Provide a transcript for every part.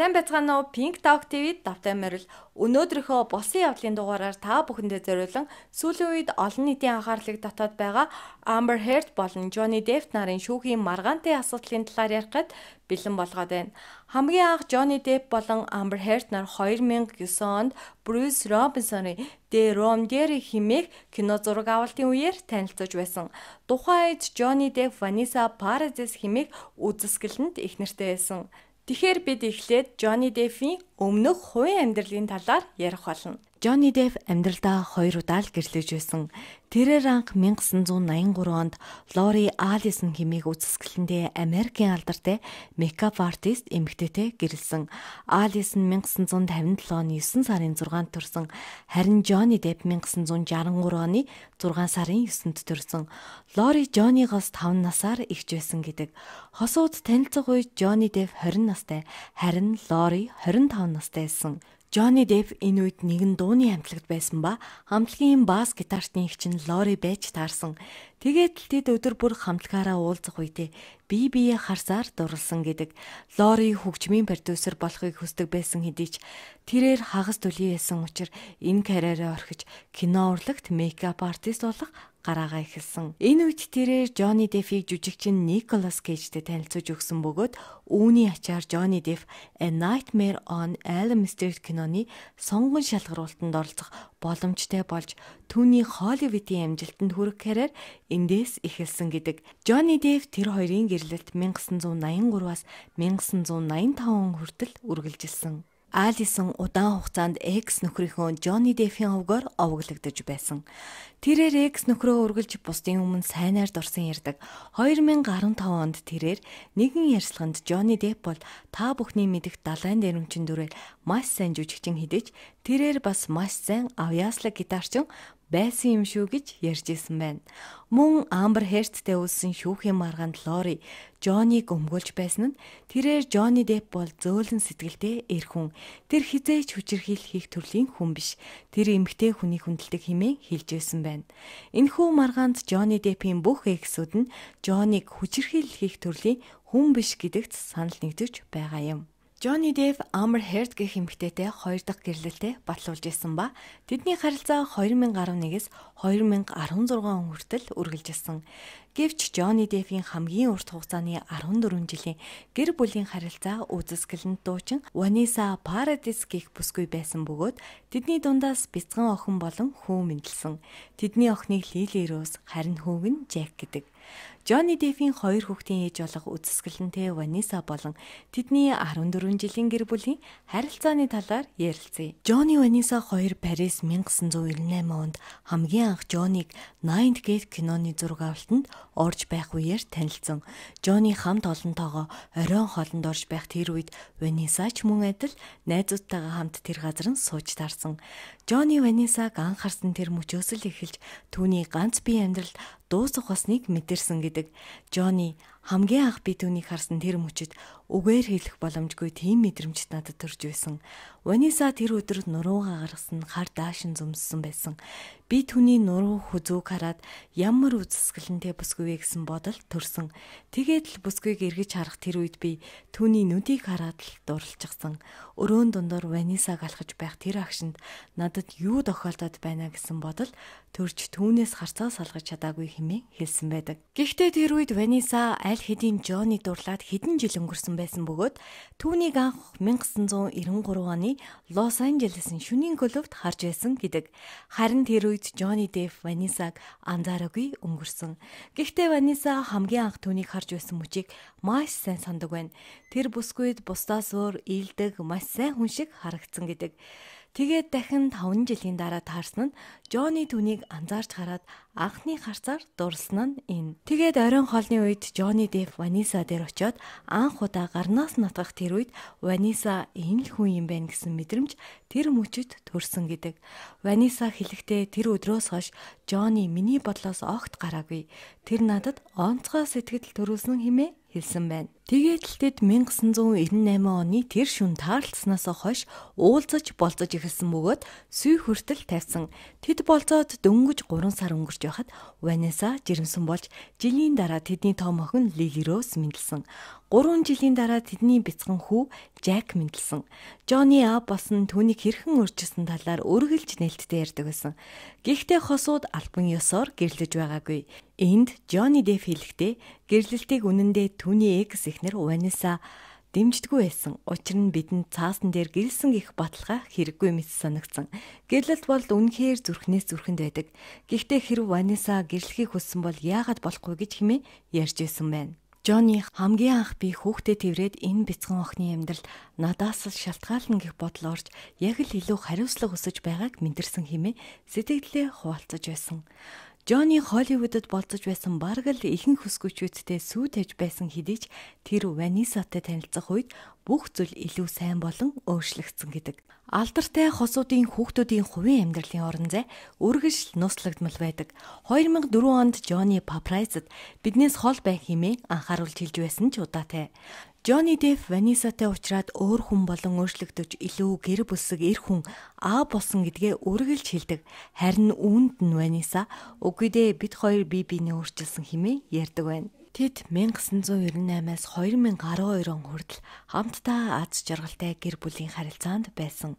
Сайн байцгаана уу? Pink Talk TV-д давтай морил. Өнөөдрийнхөө болсон явдлын дугаараар та бүхэндээ зориулсан сүүлийн үед олон нийтийн анхаарлыг татаад байгаа Amber Heard болон Johnny Depp нарын шүүхийн маргаантай асуудлын талаар ярих гээд бэлэн болгоод байна. Хамгийн анх Johnny Depp болон Amber Heard нар 2009 онд Bruce Robinson-ы The Romdere хэмээх кино зураг авалтын үеэр танилцуулж байсан. Тухайн үед Johnny Depp Vanessa Paradis хэмээх үзэсгэлэнд их нэртэй байсан. Тэгэхээр бид эхлээд Johnny Depp-ийн өмнөх хувийн амьдралын талаар ярих болно. Johnny Depp амьдралдаа хоёр удаа л гэрлэж байсан. Тэрээр анх 1983 онд Lori Allison хэмээх үзэсгэлэндээ Америкийн алдартай makeup artist эмэгтэйтэй гэрэлсэн. Allison 1957 оны 9 сарын 6-нд төрсэн. Харин Johnny Depp 1963 оны 6 сарын 9-нд төрсэн. Lori Johnny-гоос 5 насаар ихж байсан гэдэг. Хосууд танилцах үед Johnny Depp 20 настай, харин Lori 25 настай байсан. Johnny Depp энэ үед нэгэн дууны хамтлагт байсан ба хамтлагийн бас гитартны эгч нь Lori байж таарсан. Тэгээд тэд өдөр бүр хамтлагаараа уулзах үедээ бие биеэ харсаар дурлсан гэдэг. Lori хөгжмийн продюсер болохыг хүсдэг байсан хэдий ч тэрээр хагас төлөй байсан учраас энэ карьераа орхиж кино урлагт мейкап артист болох гараагаа эхэлсэн. Энэ үед тэрээр Джонни Дефийг жүжигчин Николас Кейжтэй танилцуулж өгсөн бөгөөд үүний ачаар Джонни Деф A Nightmare on Elm Street киноны сонгон шалгаруултанд оролцох боломжтой болж түүний Холливуудын амжилтанд хүрэх карьер эндээс эхэлсэн гэдэг. Джонни Деф тэр хоёрын гэрлэлт 1983-аас 1985 хүртэл үргэлжилсэн. Алисон удаан хугацаанд экс нөхрийнхөө Джонни Дефийн овгоор овоглогдож байсан. Тэрээр экс нөхрөө үргэлж бусдын өмнө сайнаар дурсан ярддаг. 2015 онд тэрээр нэгэн ярилцлаганд Джонни Деп бол та бүхний мэдих далайн дээрмчин дүрээр маш сайн жүжигчин хідэж тэрээр бас маш сайн авьяаслаг гитарчин байсан юм шүү гэж ярьж исэн байна. Мөн Амбер Херттэй үлсэн шүүхийн маргаанд Лори Жонниг өмгөөлж байсан нь тэрээр Жонни Деп бол зөөлөн сэтгэлтэй эрхэн. Тэр хизээч хүчирхийл хийх төрлийн хүн биш. Тэр эмгтэй хүний хүндэлдэг хэмээн хэлж байсан байна. Энэхүү маргаанд Жонни Депийн бүх эксүүд нь Жонниг хүчирхийл хийх төрлийн хүн биш гэдэгт санал нэгдэж байгаа юм. Johnny Depp Amber Heard гэх эмэгтэйтэй хоёр дахь гэрлэлтэд батлуулж исэн ба тэдний харилцаа 2011-с 2016 он хүртэл үргэлжилсэн. Гэвч Джонни Дэфийн хамгийн урт хугацааны 14 жилийн гэр бүлийн харилцаа үзэсгэлэнд дуучин Ваниса Парадис гих бүсгүй байсан бөгөөд тэдний дундаас бяцхан охин болон хүү мэндэлсэн. Тэдний охиныг Лили Роуз харин хүүг нь Джек гэдэг. Джонни Дэфийн хоёр хүүхдийн ээж болох үзэсгэлэнтэй Ваниса болон тэдний 14 жилийн гэр бүлийн харилцааны талаар ярилцъя. Джонни Ваниса хоёр Парис 1998 онд хамгийн анх Джонниг Ninth Gate киноны зураг авалтанд орж байх үеэр танилцсан. Жонни хамт олонтойгоо оройн хоолнд орж байх тэр үед Ванисач мөн адил найзуудтайгаа хамт тэр газар нь сууж тарсан. Жонни Ванисаг анхаарсан тэр мөчөөсөл эхэлж түүний ганц бие амьдралд дуусах босныг мэдэрсэн гэдэг. Жонни хамгийн анх би түүнийг харсан тэр мөчөд үгээр хэлэх боломжгүй тийм мэдрэмж надад төрж байсан. Ваниса тэр өдөр нуруугаа гаргасан хар даашин зөмссөн байсан. Би түүний нуруу хүзүүг хараад ямар үзэсгэлэнтэй бүсгүй вэ гэсэн бодол төрсөн. Тэгээд л бүсгүйг эргэж харах тэр үед би түүний нүдийг хараад л дурлцсан. Өрөөнд дундор Ванисаг алхаж байх тэр агшинд надад юу тохиолдоод байна гэсэн бодол төрж түүнээс харцаа салгаж чадаагүй хэмээн хэлсэн байдаг. Гэхдээ тэр үед Ваниса аль хэдийн Жонни дурлаад хэдэн жил өнгөрсөн байсан бөгөөд түүнийг анх 1993 оны Лос Анжелесийн шүнийн клубт харж байсан гэдэг. Харин тэр үед Джонни Дэв Ванисаг анзаараагүй өнгөрсөн. Гэхдээ Ваниса хамгийн анх түүнийг харж байсан мөчийг маш сайн сандаг байна. Тэр бүсгүйд бусдаас өөр ийдэг маш сайн хүн шиг харагдсан гэдэг. Тэгээд дахин 5 жилийн дараа таарсан нь Жонни түүнийг анзаарч хараад анхны харцаар дурлсан нь энэ. Тэгээд оройн хоолны үед Жонни Дэв Ваниса дээр очиод анх удаа гарнаас натгах тэр үед Ваниса энэ л хүн юм байна гэсэн мэдрэмж тэр мөчөд төрсөн гэдэг. Ваниса хэлэхдээ тэр өдрөөс хойш Жонни миний бодлоос огт гараагүй. Тэр надад онцгой сэтгэл төрүүлсэн хэмээн хэлсэн байна. Тэгээд л тэд 1998 оны тэр шүн таарлцсанаас хойш уулзаж болзож эхэлсэн бөгөөд сүй хүртэл тавьсан. Тэд Тэд болцоод дөнгөж 3 сар өнгөрч байхад Ванеса жирэмсэн болж жилийн дараа тэдний том охин Лили Роуз мэндэлсэн. 3 жилийн дараа тэдний бяцхан хүү Жак мэндэлсэн. Жонни А болсон түүнийг хэрхэн урьжсэн талаар өргөлж нээлттэй ярьдаг байсан. Гэхдээ хосууд альбан ёсоор гэрлэж байгаагүй. Энд Жонни Дэф хэлэхдээ гэрлэлтийг үнэндээ түүний экс эхнэр Ванеса дэмждэггүй байсан. Учир нь бидэнд цаасан дээр гэрэлсэн гих баталгаа хэрэггүй мэт санагдсан. Гэрлэлт бол үнэхээр зүрхнээс зүрхэнд байдаг. Гэхдээ хэрв Ваниса гэрлэхийг хүссэн бол яагаад болохгүй гэж хэмээн ярьж байсан байна. Жонни хамгийн анх би хүүхдээ тэрвэрэд энэ бяцхан охины амьдрал надаас л шалтгаална гэх бодол орж яг л илүү хариуцлага өсөж байгааг мэдэрсэн хэмээн сэтгэлдээ хуваалцаж байсан. Джонни Холливуудад болцож байсан бараг л ихэнх хүсгүүчүүдтэй сүү тавьж байсан хэдий ч тэр Ванисатай танилцах үед бүх зүйл илүү сайн болон өөрчлөгдсөн гэдэг. Алдартай хосуудын хүүхдүүдийн хувийн амьдралын орон зай үргэлж нуслагдмал байдаг. 2004 онд Джонни Папрайзд биднээс хол байх хэмээн анхааруулж хэлж байсан ч удаатай. Johnny Depp Vanessa-тай уулзраад өөр хүн болон өөрчлөгдөж илүү гэр бүлсэг эр хүн аа болсон гэдгээ үргэлж хэлдэг. Харин үүнд нь Vanessa үгүйдээ бид хоёр бие биенээ өөрчилсөн хэмээн ярьдаг байна. Тэд 1998-аас 2012 он хүртэл хамтдаа аз жаргалтай гэр бүлийн харилцаанд байсан.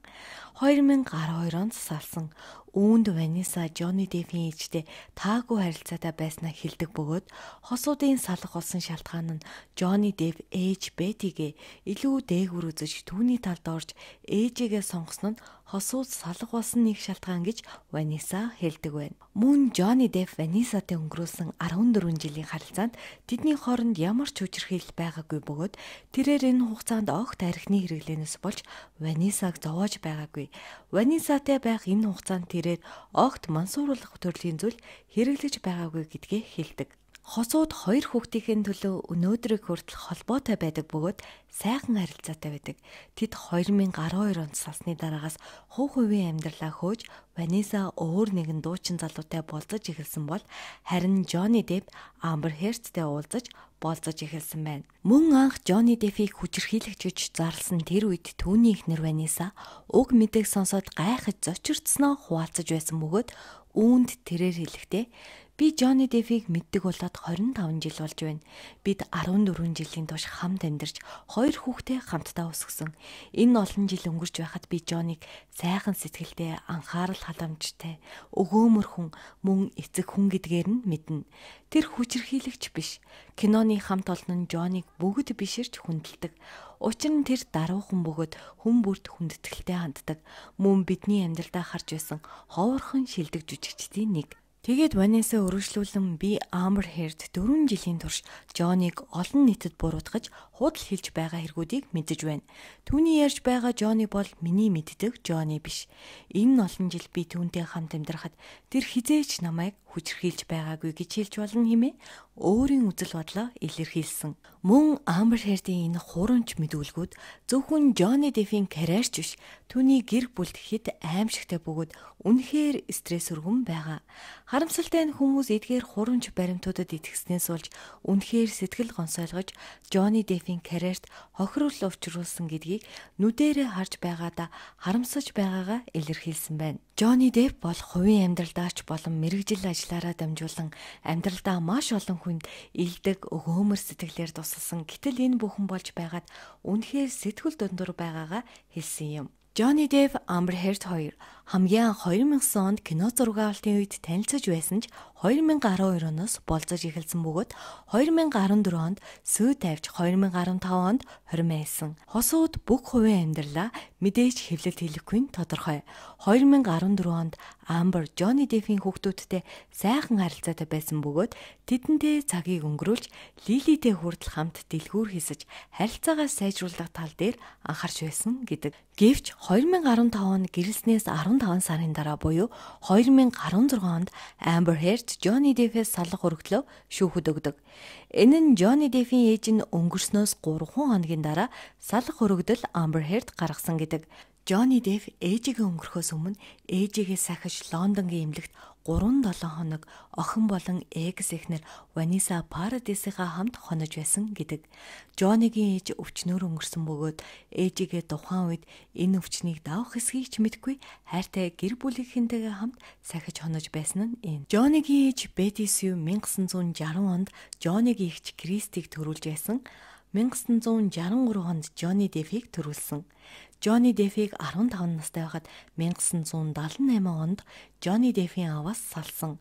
2012 онд салсан өвөнд Ваниса Жонни Дэвийн ээжтэй таагүй харилцаатай байснаа хэлдэг бөгөөд хосуудын салах болсон шалтгаан нь Жонни Дэв ээж Бетигээ илүү дээгүр үзэж түүний талд орж ээжигээ сонгосон нь хосууд салах болсон нэг шалтгаан гэж Ваниса хэлдэг байна. Мөн Джонни Дэф Ванисатай өнгөрүүлсэн 14 жилийн харилцаанд тэдний хооронд ямар ч үжирхийлэл байгаагүй бөгөөд тэрээр энэ хугацаанд огт архины хэрэглэнээс болж Ванисаг зовоож байгаагүй. Ванисатай байх энэ хугацаанд тэрээр огт мансууруулах төрлийн зүйл хэрэглэж байгаагүй гэдгээ хэлдэг хосууд хоёр хүүхдийн төлөө өнөөдрийг хүртэл холбоотой байдаг бөгөөд сайхан харилцаатай байдаг. Тэд 2012 онд салсны дараагаас хувь хувийн амьдралаа хөөж Ваниса өөр нэгэн дуучин залуутай болзож эхэлсэн бол харин Джонни Деп Амбер Херттэй уулзаж болзож эхэлсэн байна. Мөн анх Джонни Дефийг хүчрхийлэгч гэж зарлсан тэр үед түүний ихнэр Ваниса уг мэдээг сонсоод гайхаж зочирдсноо хуваалцаж байсан бөгөөд үүнд тэрээр хэлэхдээ Би Джонни Дефиг мэддэг болоод 25 жил болж байна. Бид 14 жилийн турш хамт амьдарч хоёр хүүхдээ хамтдаа өсгсөн. Энэ олон жил өнгөрч байхад би Джоныг сайхан сэтгэлтэй, анхаарал халамжтай, өгөөмөр хүн, мөн эцэг хүн гэдгээр нь мэднэ. Тэр хүчрхийлэгч биш. Киноны хамт олон нь Джоныг бүгд биширч хүндэлдэг. Учир нь тэр даруухан бөгөөд хүн бүрт хүндэтгэлтэй ханддаг. Мөн бидний амьдралдаа харж байсан ховорхон шилдэг жүжигчдийн нэг. Тэгээд Ванеса өргөжлүүлэн би Амбер Херд 4 жилийн турш Жоныг олон нийтэд буруутгаж худал хэлж байгаа хэрэгүүдийг мэдэж байна. Түүний ярьж байгаа Жоны бол миний мэддэг Жоны биш. Энэ олон жил би түүнтэй хамт амьдрахад тэр хизээч намайг хүчрхийлж байгаагүй гэж хэлж болно хэмээн өөрийн үзэл бодлоо илэрхийлсэн. Мөн Амбер Хердийн энэ хурамч мэдүүлгүүд зөвхөн Джонни Дефийн карьерч биш, түүний гэр бүлд хэд аимшигтай бөгөөд үнэхээр стресс өргөн байгаа. Харамсалтай нь хүмүүс эдгээр хурамч баримтуудад итгэснээс болж үнэхээр сэтгэл гонсойлгож Джонни Дефийн карьерт хохирол учруулсан гэдгийг нүдэрэ харж байгаадаа харамсаж байгаагаа илэрхийлсэн байна. Джонни Деп бол хувийн амьдралдаач болон мэрэгжил ажиллаараа дамжуулан амьдралдаа маш олон хүнд илдэг өгөөмөр сэтгэлээр тусалсан. Гэтэл энэ бүхэн болж байгаад үнэхээр сэтгүүл дөндөр байгаагаа хэлсэн юм. Джонни Деп Amber Heard 2 хамгийн анх 2009 онд кино зураг авалтын үед танилцж байсан ч 2012 оноос болзож эхэлсэн бөгөөд 2014 онд сүү тавьж 2015 онд хормайлсан. Хосууд бүх хувийн амьдралаа мэдээж хэвлэл хэлэхгүй нь тодорхой. 2014 онд Амбер Джонни Дефийн хүүхдүүдтэй сайхан харилцаатай байсан бөгөөд тэдэнтэй цагийг өнгөрүүлж Лилитэй хүртэл хамт дэлгүүр хийсэж харилцаагаа сайжруулах тал дээр анхаарч байсан гэдэг. Гэвч 2015 он гэрэлснээс 10 15 сарын дараа буюу 2016 онд Amber Heard Johnny Depp-с салах өргөдлөө шүүхэд өгдөг. Энэ нь Джонни Дефийн ээж нь өнгөрснөөс 3 хоногийн дараа салах өргөдөл Amber Heard гаргасан гэдэг. Джонни Деф ээжигээ өнгөрөхөөс өмнө ээжигээ сахиж Лондонгийн эмнэлэгт 3-7 хоног охин болон экс эхнэр Ваниса Парадисыгаа хамт хонож байсан гэдэг. Джонигийн ээж өвчнөөр өнгөрсөн бөгөөд ээжигээ тухайн үед энэ өвчнийг давах хэсгийг ч мэдгүй хайртай гэр бүлийнхэнтэйгээ хамт сахиж хонож байсан нь энэ. Джонигийн ээж Бетисю 1960 онд Джониг ихч Кристийг төрүүлж байсан 1963 онд Джонни Дефиг төрүүлсэн. Джонни Дефиг 15 настай байхад 1978 онд Джонни Дефийн аваас салсан.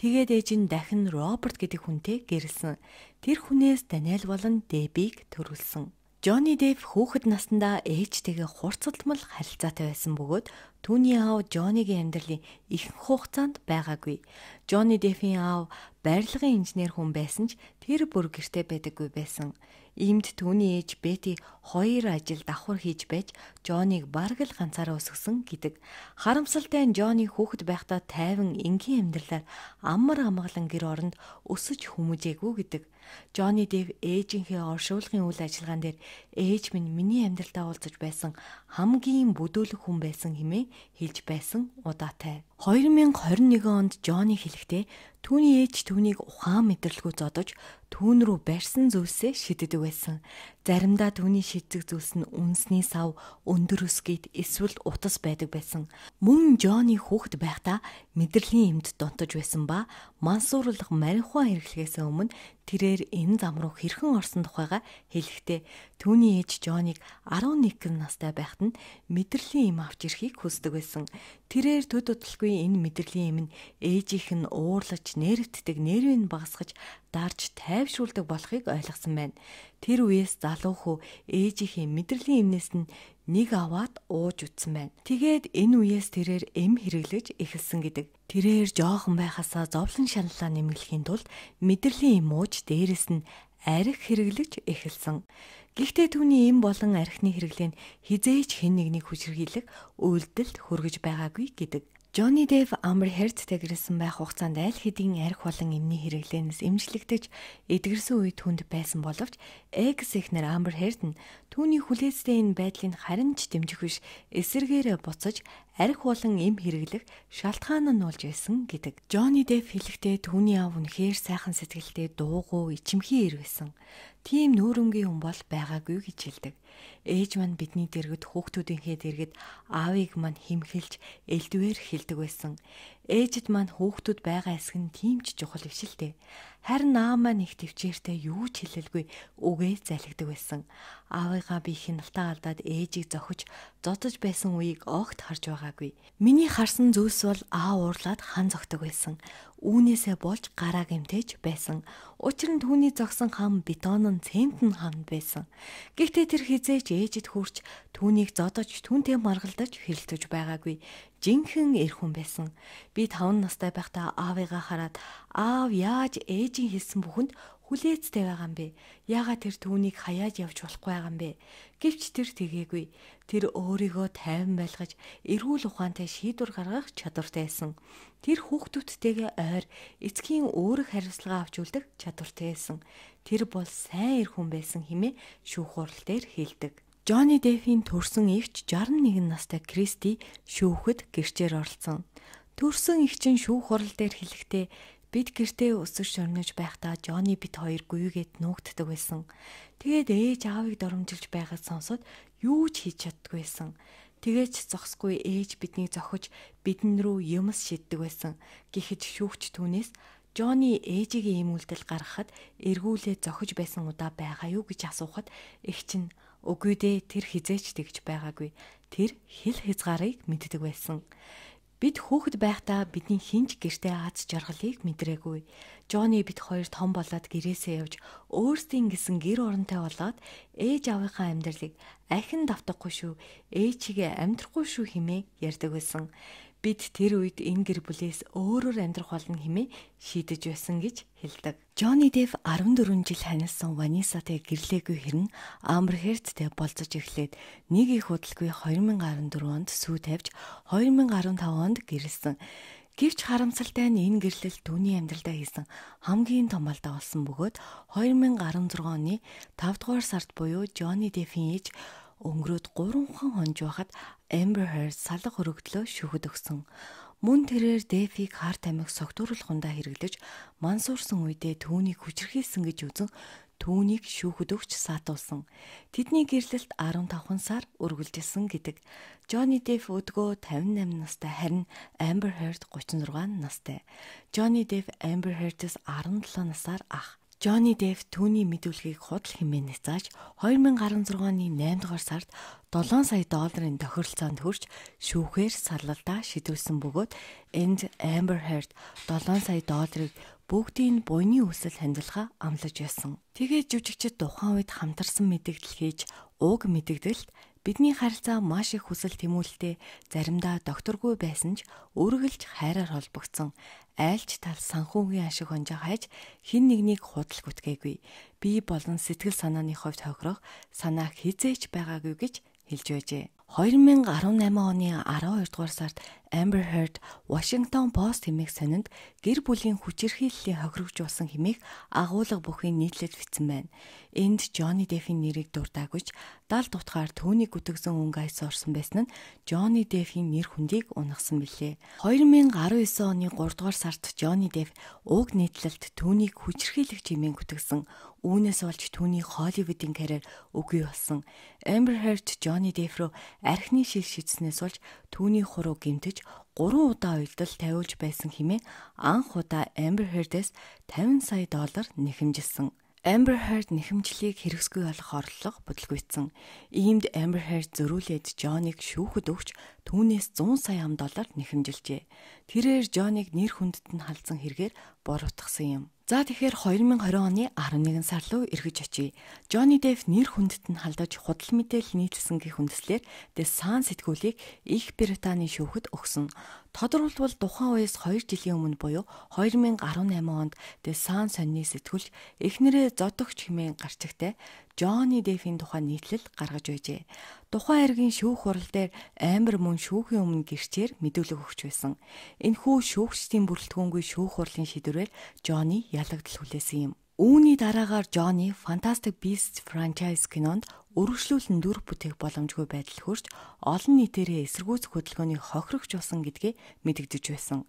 Тэгээд ээж нь дахин Роберт гэдэг хүнтэй гэрлсэн. Тэр хүнээс Даниэл болон Дебиг төрүүлсэн. Джонни Дэв хүүхэд наснда ээжтэйгээ хурцлдмал харилцаатай байсан бөгөөд түүний аав Джоннигийн амьдралын ихэнх хугацаанд байгаагүй. Джонни Дэвийн аав барилгын инженер хүн байсан ч тэр бүр гэртээ байдаггүй байсан. Иймд түүний ээж Бэти хоёр ажил давхар хийж байж Жоныг бараг л ганцаараа өсгсөн гэдэг. Харамсалтай нь Жоны хүүхэд байхдаа тайван энгийн амьдралаар амар амгалан гэр оронд өсөж хүмүүжээгүй гэдэг. Жоны Дэв ээжийнхээ оршуулгын үйл ажиллагаан дээр ээж минь миний амьдралдаа уулзаж байсан хамгийн бүдөөлөг хүн байсан хэмээн хэлж байсан удаатай. 2021 онд Жонни хэлэхдээ түүний ээж түүнийг ухаан мэдрэлгүй зодож түүн рүү барьсан зүйлсээ шиддэг байсан. Заримдаа түүний шидэг зүйлс нь үнсний сав, өндөр өсгийд эсвэл утас байдаг байсан. Мөн Жонни хүүхэд байхдаа мэдрэлийн эмд донтож байсан ба мансууруулах марихуан хэрэглэхээс өмнө Тэрээр энэ зам руу хэрхэн орсон тухайга хэлэхдээ түүний ээж Жоныг 11 настай байхад нь мэдрэлийн эм авч ирэхийг хүсдэг байсан. Тэрээр төд удалгүй энэ мэдрэлийн эм нь ээжийнх нь уурлаж, нэрвддэг, нэрвийг нь багасгаж, дарж тайвшруулдаг болохыг ойлгосон байна. Тэр үеэс залуу хүү ээжийнхээ мэдрэлийн эмнээс нь нэг аваад ууж үтсэн байна. Тэгээд энэ үеэс тэрээр эм хэрэглэж эхэлсэн гэдэг. Тэрээр жоохон байхасаа зовлон шаналлаа нэмэглэхийн тулд мэдрэлийн эм ууж дээрэс нь арх хэрэглэж эхэлсэн. Гэхдээ түүний эм болон архины хэрэглээ нь хизээч хэн нэгнийг хүчрхийлэх үйлдэлд хүргэж байгаагүй гэдэг. Johnny Depp Amber Heardтэй гэрэлсэн байх хугацаанд аль хэдийн арх болон эмний хэрэглэнээс эмчлэгдэж эдгэрсэн үед хүнд байсан боловч ex эхнэр Amber Heard нь түүний хүлээстэй энэ байдлыг харин ч дэмжих биш эсэргээр буцаж арх болон эм хэрэглэх шалтгаан нь болж байсан гэдэг. Джонни Дэв хэлэхдээ түүний ав үнэхээр сайхан сэтгэлтэй дуугүй ичимхий ирвэсэн. Тийм нүүрэнгийн хүн бол байгаагүй гэж хэлдэг. Ээж маань бидний дэргэд хүүхдүүдийнхээ дэргэд аавыг маань химхэлж элдвээр хэлдэг байсан. Ээжэд маань хүүхдүүд байгаа эсэх нь тийм ч чухал биш л дээ. Харин аав маань их төвчээртэй юу ч хэлэлгүй үгээ залхидаг байсан. Аавыгаа би хяналтаа алдаад ээжийг зохиж зодож байсан үеийг огт харж байгаагүй. Миний харсан зүйлс бол аав уурлаад хан зогтөг байсан. Үүнээсээ болж гараа гэмтэж байсан. Учир нь түүний зогсон хам бетон нь цемент нь хам байсан. Гэхдээ тэр хизээж ээжэд хүрч түүнийг зодож түнтэй маргалдаж хэрэлдэж байгаагүй. Жинхэн эрхэн байсан. Би 5 настай байхдаа аавыгаа хараад аав яаж ээжийн хэлсэн бүхэнд хүлээцтэй байгаа юм бэ? Яагаад тэр түүнийг хаяаж явж болохгүй байгаа юм бэ? Гэвч тэр тэгээгүй. Тэр өөрийгөө тайван байлгаж, эрүүл ухаантай шийдвэр гаргах чадвартайсэн. Тэр хүүхдүүдтэйгээ ойр, эцгийн өөрөх хариуцлага авч үлдэх чадвартайсэн. Тэр бол сайн эр хүн байсан хэмээн шүүх хурал дээр хэлдэг. Джонни Дэфийн төрсэн эгч 61 настай Кристи шүүхэд гэрчээр оролцсон. Төрсөн эгчин шүүх хурал дээр хэлэхдээ Бид гэртээ өсөж шөрнөж байхдаа Жонни бит хоёр гүйгээд нуугддаг байсан. Тэгээд ээж аавыг доромжилж байгаад сонсоод юу ч хийж чаддаггүй байсан. Тэгээч зогсгүй ээж биднийг зохиж бидэн рүү юмс шиддэг байсан. Гэхэд шүүгч түүнээс Жонни ээжигийн ийм үйлдэл гаргахад эргүүлээ зохиж байсан удаа байгаа юу гэж асуухад эгч нь үгүй дээ тэр хизээч тэгж байгаагүй. Тэр хэл хязгаарыг мэддэг байсан. Бид хүүхэд байхдаа бидний хинж гэртээ аз жаргалыг мэдрээгүй. Жонни бид хоёр том болоод гэрээсээ явж өөрсдийн гисэн гэр оронтой болоод ээж авийнхаа амьдралыг ахин давтахгүй шүү, ээжигээ амьдрахгүй шүү хэмээн ярьдаг байсан бид тэр үед энэ гэр бүлээс өөрөөр амьдрах болно хэмээн шийдэж байсан гэж хэлдэг. Джонни Дэв 14 жил ханилсан Ванисатай гэрлээгүй хэрн Амбер Херттэй болцож эхлээд нэг их удалгүй 2014 онд сүү тавьж 2015 онд гэрэлсэн. Гэвч харамсалтай нь энэ гэрлэл түүний амьдралдаа хийсэн хамгийн том алдаа болсон бөгөөд 2016 оны 5 дугаар сард буюу Джонни Дэфин ээж өнгөрөөд 3 хон хонж байхад Amber Heard салах хөрөгдлөө шүхэд өгсөн. Мөн тэрээр Дэфиг хар тамхи согтууруулахундаа хэрэглэж мансуурсан үедээ түүнийг хүчрхийлсэн гэж үзэн түүнийг шүүхэд өгч саатуулсан. Тэдний гэрлэлт 15 сар үргэлжилсэн гэдэг. Джонни Дэф өдгөө 58 настай харин Amber Heard 36 настай. Джонни Дэф Amber Heard-с 17 насаар ах. Johnny Depp түүний мэдүүлгийг худал хэмээн нцааж 2016 оны 8 дугаар сард 7 сая долларын тохиролцоонд хүрч шүүхээр саллалдаа шидүүлсэн бөгөөд энд Amber Heard 7 сая долларыг бүгдийн буйны үсэл хандилгаа амлаж ясан. Тэгээд жүжигчд тухайн үед хамтарсан мэдэгдэл хийж уг мэдэгдэлд бидний харилцаа маш их хүсэл тэмүүлэлтэй заримдаа докторгүй байсан ч үргэлж хайраар холбогдсон айлч тал санхүүгийн ашиг онжоо хайж хин нэгнийг худал гүтгээгүй. Би болон сэтгэл санааны хувьд тохирох санаа хизээч байгаагүй гэж хэлж байжээ. 2018 оны 12 дугаар сард Amber Heard Washington Post хэмээх сонинд гэр бүлийн хүчирхийллийн хохирогжуулсан хэмээх агуулга бүхий нийтлэл бичсэн байна. Энд Johnny Depp-ийн нэрийг дурдаагүйч 70 дутгаар түүнийг гүтгсэн өнгө айс орсон байсан нь Johnny Depp-ийн нэр хүндийг унгасан билээ. 2019 оны 3 дугаар сард Johnny Depp уг нийтлэлд түүнийг хүчирхийлэх хэмээн гүтгсэн үүнээс болж түүний Холливуудын карьер үгүй болсон. Amber Heard Johnny Depp руу архины шил шийдснээс болж түүний хуруу гэмтэж 3 удаа уйлдал тавиулж байсан хэмээн анх удаа Amber Heard-с 50 сая доллар нэхэмжилсэн. Amber Heard нэхэмжлийг хэрэгсгүй болох орлого бодлогойтсон. Иймд Amber Heard зөрүүлээд John-ыг шүүхэд өгч түүнээс 100 сая ам доллар нэхэмжилжээ. Тэрээр Жоныг нэр хүндэд нь халдсан хэрэгээр буруутгсан юм. За тэгэхээр 2020 оны 11 сар руу эргэж очие. Johnny Depp нэр хүндэт нь халдаж худал мэдээлэл нийтлсэн гэх үндэслэр The Sun сэтгүүлийг Их Британий шүүхэд өгсөн. Тодорхойлбол тухайн үеэс 2 жилийн өмнө буюу 2018 онд The Sun сонины сэтгүүлч эхнэрээ зодогч хэмээн гарчигтай Джонни Дэфийн тухайн нийтлэл гаргаж байжээ. Тухайн хэргийн шүүх хурал дээр Амбер мөн шүүхийн өмнө гэрчээр мэдүүлэг өгч байсан. Энэхүү шүүгчдийн бүрэлдэхүүнгүй шүүх хурлын шийдвэрээр Джонни ялагдл хүлээсэн юм. Үүний дараагаар Джонни Fantastic Beasts franchise кинонд өргөжлүүлэн дүр бүтээх боломжгүй байдал хөрж олон нийтээрээ эсэргүүцэх хөдөлгөөний хохирогч болсон гэдгээ мэдэгдэж байсан.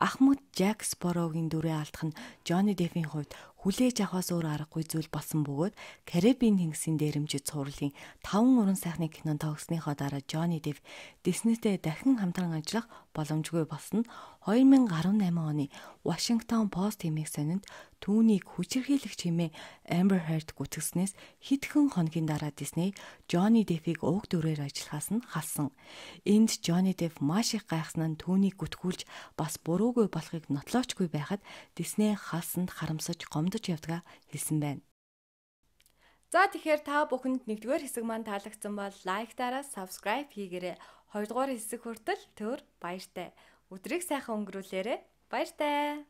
Ахмад Жак Спорогийн дүрээ алдах нь Жонни Дефийн хувьд хүлээж авахаас өөр аргагүй зүйл болсон бөгөөд Карибын тэнгисийн дээрэмжит цувралын 5 уран сайхны кинон тогсныхоо дараа Жонни Деф Диснейтэй дахин хамтран ажиллах боломжгүй болсон 2018 оны Washington Post хэмээх сонинд түүнийг хүчирхийлэгч хэмээн Amber Heard гүтгэснээс хэдхэн хоногийн дараа Disney Johnny Depp-ийг уг дүрээр ажиллахаас нь халсан. Энд Johnny Depp маш их гайхсан нь түүнийг гүтгүүлж бас буруугүй болохыг нотлоочгүй байхад Disney халсанд харамсаж гомдож явдгаа хэлсэн байна. За тэгэхээр та бүхэнд нэгдүгээр хэсэг маань таалагдсан бол лайк дараа subscribe хийгээрэй. Хоёрдугаар хэсэг хүртэл төр баяртай. Өдрийг сайхан өнгөрүүлээрэй. Баяртай.